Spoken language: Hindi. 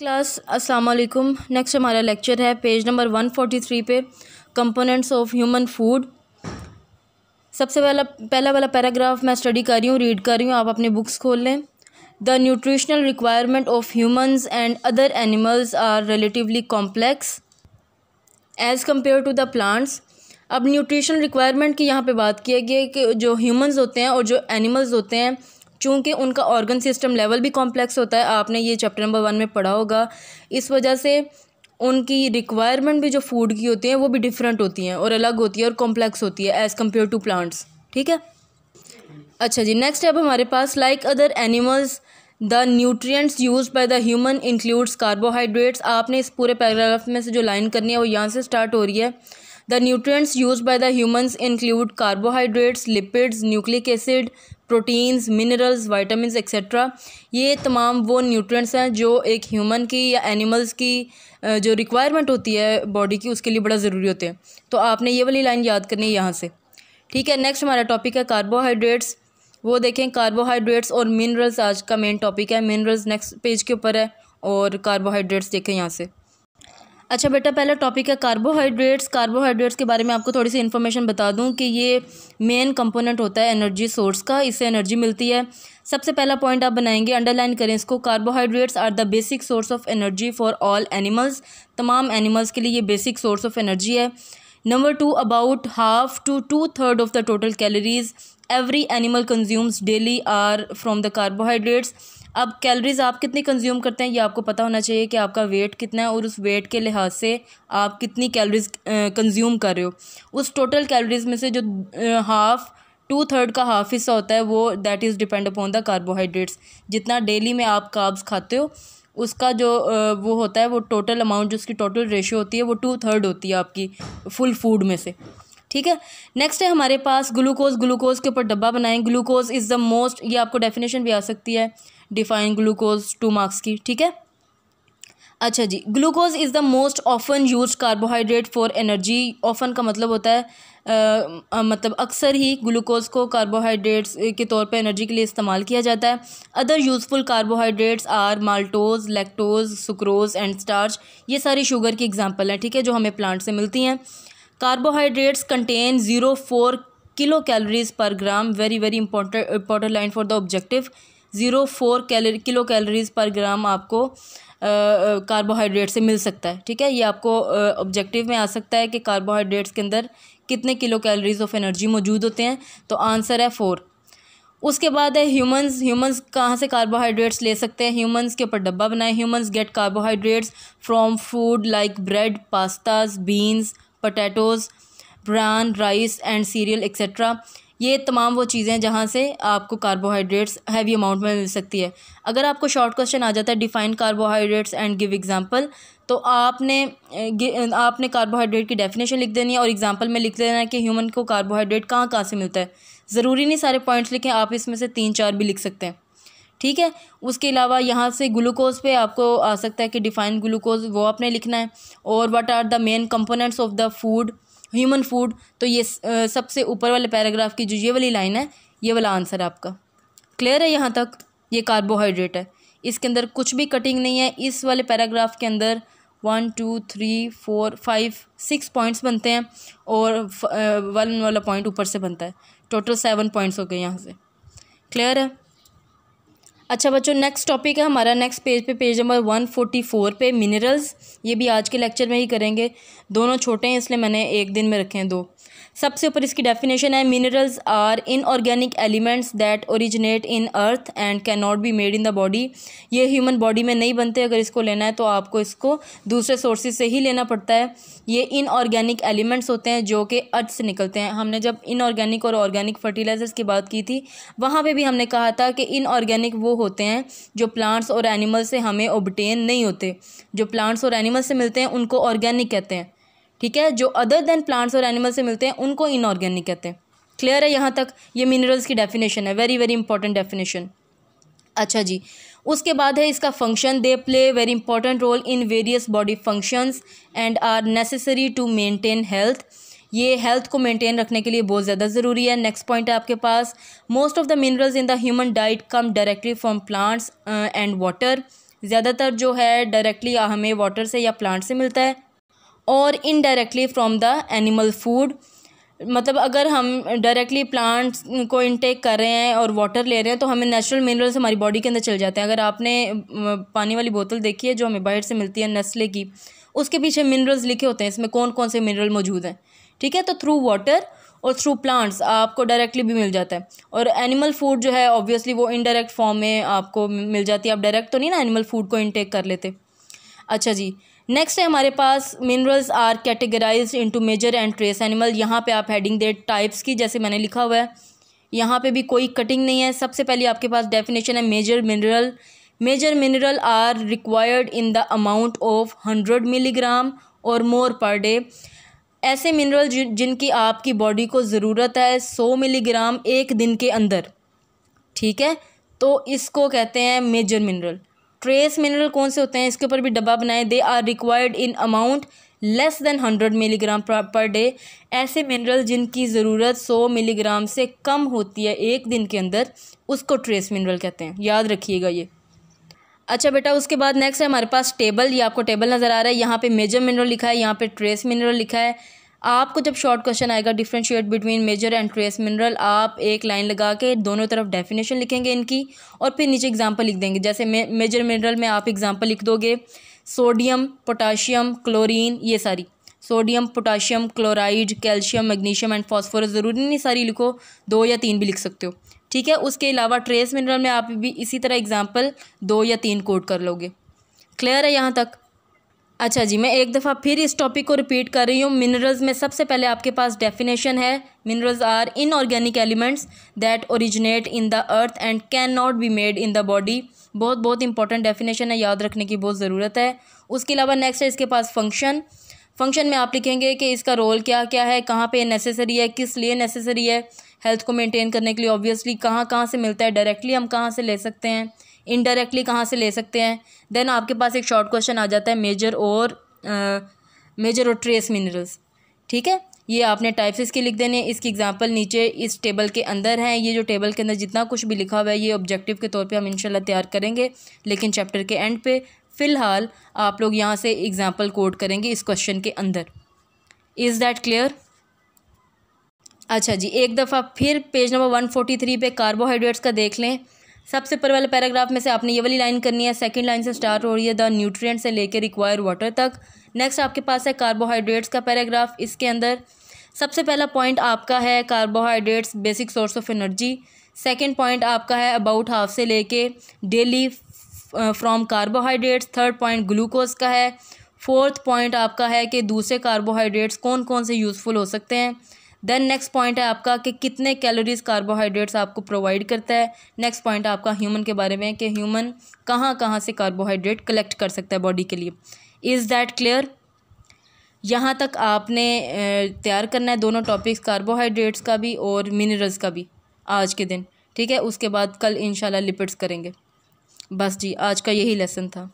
क्लास अस्सलाम वालेकुम नेक्स्ट हमारा लेक्चर है page number one forty three पे कंपोनेंट्स ऑफ ह्यूमन फूड सबसे पहला पहला वाला पैराग्राफ मैं स्टडी कर रही हूँ रीड कर रही हूँ आप अपने बुक्स खोल लें the nutritional requirement of humans and other animals are relatively complex as compare to the plants अब न्यूट्रिशनल रिक्वायरमेंट की यहाँ पे बात की गई है कि जो ह्यूमंस होते हैं और जो एनिमल्स होते हैं चूँकि उनका ऑर्गन सिस्टम लेवल भी कॉम्प्लेक्स होता है आपने ये चैप्टर नंबर वन में पढ़ा होगा इस वजह से उनकी रिक्वायरमेंट भी जो फूड की होती है वो भी डिफरेंट होती हैं और अलग होती है और कॉम्प्लेक्स होती है एज़ कम्पेयर टू प्लांट्स ठीक है अच्छा जी नेक्स्ट अब हमारे पास like other animals the nutrients use by the human includes carbohydrates आपने इस पूरे पैराग्राफ में से जो लाइन करनी है वो यहाँ से स्टार्ट हो रही है the nutrients use by the humans include carbohydrates lipids nucleic acid proteins minerals vitamins etcetera ये तमाम वो न्यूट्रिएंट्स हैं जो एक ह्यूमन की या एनिमल्स की जो रिक्वायरमेंट होती है बॉडी की उसके लिए बड़ा ज़रूरी होते हैं तो आपने ये वाली लाइन याद करनी है यहाँ से ठीक है नेक्स्ट हमारा टॉपिक है कार्बोहाइड्रेट्स वो देखें कार्बोहाइड्रेट्स और मिनरल्स आज का मेन टॉपिक है मिनरल्स नेक्स्ट पेज के ऊपर है और कार्बोहाइड्रेट्स देखें यहाँ से अच्छा बेटा पहला टॉपिक है कार्बोहाइड्रेट्स कार्बोहाइड्रेट्स के बारे में आपको थोड़ी सी इन्फॉर्मेशन बता दूं कि ये मेन कंपोनेंट होता है एनर्जी सोर्स का इससे एनर्जी मिलती है सबसे पहला पॉइंट आप बनाएंगे अंडरलाइन करें इसको carbohydrates are the basic source of energy for all animals तमाम एनिमल्स के लिए ये बेसिक सोर्स ऑफ एनर्जी है number two about half to two third of the total calories every animal consumes daily are from the carbohydrates अब कैलोरीज़ आप कितनी कंज्यूम करते हैं ये आपको पता होना चाहिए कि आपका वेट कितना है और उस वेट के लिहाज से आप कितनी कैलोरीज़ कंज्यूम कर रहे हो उस टोटल कैलोरीज़ में से जो हाफ़ टू थर्ड का हाफ हिस्सा होता है वो that is depend upon the carbohydrates जितना डेली में आप काब्स खाते हो उसका जो वो होता है वो टोटल अमाउंट जो उसकी टोटल रेशियो होती है वो टू थर्ड होती है आपकी फुल फूड में से ठीक है नेक्स्ट है हमारे पास ग्लूकोज ग्लूकोज के ऊपर डब्बा बनाएं ग्लूकोज इज़ द मोस्ट ये आपको डेफिनेशन भी आ सकती है डिफाइन ग्लूकोज टू मार्क्स की ठीक है अच्छा जी glucose is the most often use carbohydrate for energy often का मतलब होता है आ, आ, मतलब अक्सर ही ग्लूकोज को कार्बोहाइड्रेट्स के तौर पे एनर्जी के लिए इस्तेमाल किया जाता है other useful carbohydrates are maltose lactose sucrose and starch ये सारी शुगर की एग्जांपल हैं ठीक है जो हमें प्लांट से मिलती हैं carbohydrates contain zero four kilo calories per gram very very important very line for the objective zero four 0.4 kilo calories per gram आपको कार्बोहाइड्रेट से मिल सकता है ठीक है ये आपको ऑब्जेक्टिव में आ सकता है कि कार्बोहाइड्रेट्स के अंदर कितने किलो कैलोरीज ऑफ एनर्जी मौजूद होते हैं तो आंसर है फोर उसके बाद है ह्यूमंस ह्यूमंस कहाँ से कार्बोहाइड्रेट्स ले सकते हैं ह्यूमंस के ऊपर डब्बा बनाए humans get carbohydrates from food like bread pastas beans potatoes bran rice and cereal etcetera ये तमाम वो चीज़ें हैं जहाँ से आपको कार्बोहाइड्रेट्स हैवी अमाउंट में मिल सकती है अगर आपको शॉर्ट क्वेश्चन आ जाता है define carbohydrates and give example तो आपने आपने कार्बोहाइड्रेट की डेफिनेशन लिख देनी है और एग्जांपल में लिख देना है कि ह्यूमन को कार्बोहाइड्रेट कहाँ कहाँ से मिलता है ज़रूरी नहीं सारे पॉइंट्स लिखें आप इसमें से तीन चार भी लिख सकते हैं ठीक है उसके अलावा यहाँ से ग्लूकोज पे आपको आ सकता है कि डिफाइन ग्लूकोज वो आपने लिखना है और what are the main components of the food human food तो ये सबसे ऊपर वाले पैराग्राफ की जो ये वाली लाइन है ये वाला आंसर आपका क्लियर है यहाँ तक ये कार्बोहाइड्रेट है इसके अंदर कुछ भी कटिंग नहीं है इस वाले पैराग्राफ के अंदर one two three four five six points बनते हैं और वन वाला पॉइंट ऊपर से बनता है टोटल सेवन पॉइंट्स हो गए यहाँ से क्लियर है अच्छा बच्चों नेक्स्ट टॉपिक है हमारा नेक्स्ट पेज पे page number one forty four पे मिनरल्स ये भी आज के लेक्चर में ही करेंगे दोनों छोटे हैं इसलिए मैंने एक दिन में रखे हैं दो सबसे ऊपर इसकी डेफिनेशन है minerals are inorganic elements that originate in earth and can not be made in the body ये ह्यूमन बॉडी में नहीं बनते अगर इसको लेना है तो आपको इसको दूसरे सोर्सेज से ही लेना पड़ता है ये इनऑर्गेनिक एलिमेंट्स होते हैं जो कि अर्थ से निकलते हैं हमने जब इनऑर्गेनिक और ऑर्गेनिक फर्टिलाइजर्स की बात की थी वहाँ पर भी हमने कहा था कि इनऑर्गेनिक वो होते हैं जो प्लांट्स और एनिमल्स से हमें ओबटेन नहीं होते जो प्लांट्स और एनिमल्स से मिलते हैं उनको ऑर्गेनिक कहते हैं ठीक है जो अदर देन प्लांट्स और एनिमल्स से मिलते हैं उनको इनऑर्गेनिक कहते हैं क्लियर है यहाँ तक ये मिनरल्स की डेफिनेशन है वेरी वेरी इंपॉर्टेंट डेफिनेशन अच्छा जी उसके बाद है इसका function they play very important role in various body functions and are necessary to maintain health ये हेल्थ को मेंटेन रखने के लिए बहुत ज़्यादा ज़रूरी है नेक्स्ट पॉइंट है आपके पास most of the minerals in the human diet come directly from plants and water ज़्यादातर जो है डायरेक्टली हमें वाटर से या प्लांट से मिलता है और indirectly from the animal food मतलब अगर हम डायरेक्टली प्लांट्स को इनटेक कर रहे हैं और वाटर ले रहे हैं तो हमें नेचुरल मिनरल्स हमारी बॉडी के अंदर चल जाते हैं अगर आपने पानी वाली बोतल देखी है जो हमें बाइट से मिलती है नस्ले की उसके पीछे मिनरल्स लिखे होते हैं इसमें कौन कौन से मिनरल मौजूद हैं ठीक है तो थ्रू वाटर और थ्रू प्लांट्स आपको डायरेक्टली भी मिल जाता है और एनिमल फूड जो है ऑब्वियसली वो इनडायरेक्ट फॉर्म में आपको मिल जाती है आप डायरेक्ट तो नहीं ना एनिमल फूड को इनटेक कर लेते अच्छा जी नेक्स्ट है हमारे पास minerals are categorise into major and trace animal यहाँ पे आप हेडिंग दे टाइप्स की जैसे मैंने लिखा हुआ है यहाँ पे भी कोई कटिंग नहीं है सबसे पहले आपके पास डेफिनेशन है major mineral major mineral are required in the amount of hundred milligram और मोर पर डे ऐसे मिनरल जिनकी आपकी बॉडी को ज़रूरत है सौ मिलीग्राम एक दिन के अंदर ठीक है तो इसको कहते हैं मेजर मिनरल ट्रेस मिनरल कौन से होते हैं इसके ऊपर भी डब्बा बनाएं they are required in amount less than hundred milligram per day ऐसे मिनरल जिनकी ज़रूरत सौ मिलीग्राम से कम होती है एक दिन के अंदर उसको ट्रेस मिनरल कहते हैं याद रखिएगा ये अच्छा बेटा उसके बाद नेक्स्ट है हमारे पास टेबल ये आपको टेबल नज़र आ रहा है यहाँ पे मेजर मिनरल लिखा है यहाँ पे ट्रेस मिनरल लिखा है आपको जब शॉर्ट क्वेश्चन आएगा differentiate between major and trace mineral आप एक लाइन लगा के दोनों तरफ डेफिनेशन लिखेंगे इनकी और फिर नीचे एग्जाम्पल लिख देंगे जैसे मेजर मिनरल में आप एग्जाम्पल लिख दोगे सोडियम पोटाशियम क्लोरीन ये सारी sodium potassium chloride calcium magnesium and phosphorus ज़रूरी नहीं सारी लिखो दो या तीन भी लिख सकते हो ठीक है उसके अलावा ट्रेस मिनरल में आप भी इसी तरह एग्जाम्पल दो या तीन कोड कर लोगे क्लियर है यहाँ तक अच्छा जी मैं एक दफ़ा फिर इस टॉपिक को रिपीट कर रही हूँ मिनरल्स में सबसे पहले आपके पास डेफिनेशन है minerals are inorganic elements that originate in the earth and can not be made in the body बहुत बहुत इंपॉर्टेंट डेफिनेशन है याद रखने की बहुत ज़रूरत है उसके अलावा नेक्स्ट है इसके पास फंक्शन फंक्शन में आप लिखेंगे कि इसका रोल क्या क्या है कहाँ पे नेसेसरी है किस लिए नेसेसरी है हेल्थ को मेंटेन करने के लिए ऑब्वियसली कहाँ कहाँ से मिलता है डायरेक्टली हम कहाँ से ले सकते हैं इनडायरेक्टली कहाँ से ले सकते हैं देन आपके पास एक शॉर्ट क्वेश्चन आ जाता है मेजर और मेजर और ट्रेस मिनरल्स ठीक है ये आपने टाइप्स इसके लिख देने इसकी एग्जांपल नीचे इस टेबल के अंदर हैं ये जो टेबल के अंदर जितना कुछ भी लिखा हुआ है ये ऑब्जेक्टिव के तौर पे हम इंशाल्लाह तैयार करेंगे लेकिन चैप्टर के एंड पे फ़िलहाल आप लोग यहाँ से एग्ज़ाम्पल कोड करेंगे इस क्वेश्चन के अंदर इज़ दैट क्लियर अच्छा जी एक दफ़ा फिर page number one forty three पे कार्बोहाइड्रेट्स का देख लें सबसे ऊपर वाले पैराग्राफ में से आपने ये वाली लाइन करनी है सेकंड लाइन से स्टार्ट हो रही है द न्यूट्रिएंट से लेकर रिक्वायर वाटर तक नेक्स्ट आपके पास है कार्बोहाइड्रेट्स का पैराग्राफ इसके अंदर सबसे पहला पॉइंट आपका है carbohydrates basic source of energy second point आपका है अबाउट हाफ से लेके daily from carbohydrates third point glucose का है फोर्थ पॉइंट आपका है कि दूसरे कार्बोहाइड्रेट्स कौन कौन से यूज़फुल हो सकते हैं देन नेक्स्ट पॉइंट है आपका कि कितने कैलोरीज कार्बोहाइड्रेट्स आपको प्रोवाइड करता है नेक्स्ट पॉइंट आपका ह्यूमन के बारे में कि ह्यूमन कहाँ कहाँ से कार्बोहाइड्रेट कलेक्ट कर सकता है बॉडी के लिए इज़ दैट क्लियर यहाँ तक आपने तैयार करना है दोनों टॉपिक्स कार्बोहाइड्रेट्स का भी और मिनरल्स का भी आज के दिन ठीक है उसके बाद कल इंशाल्लाह लिपिड्स करेंगे बस जी आज का यही लेसन था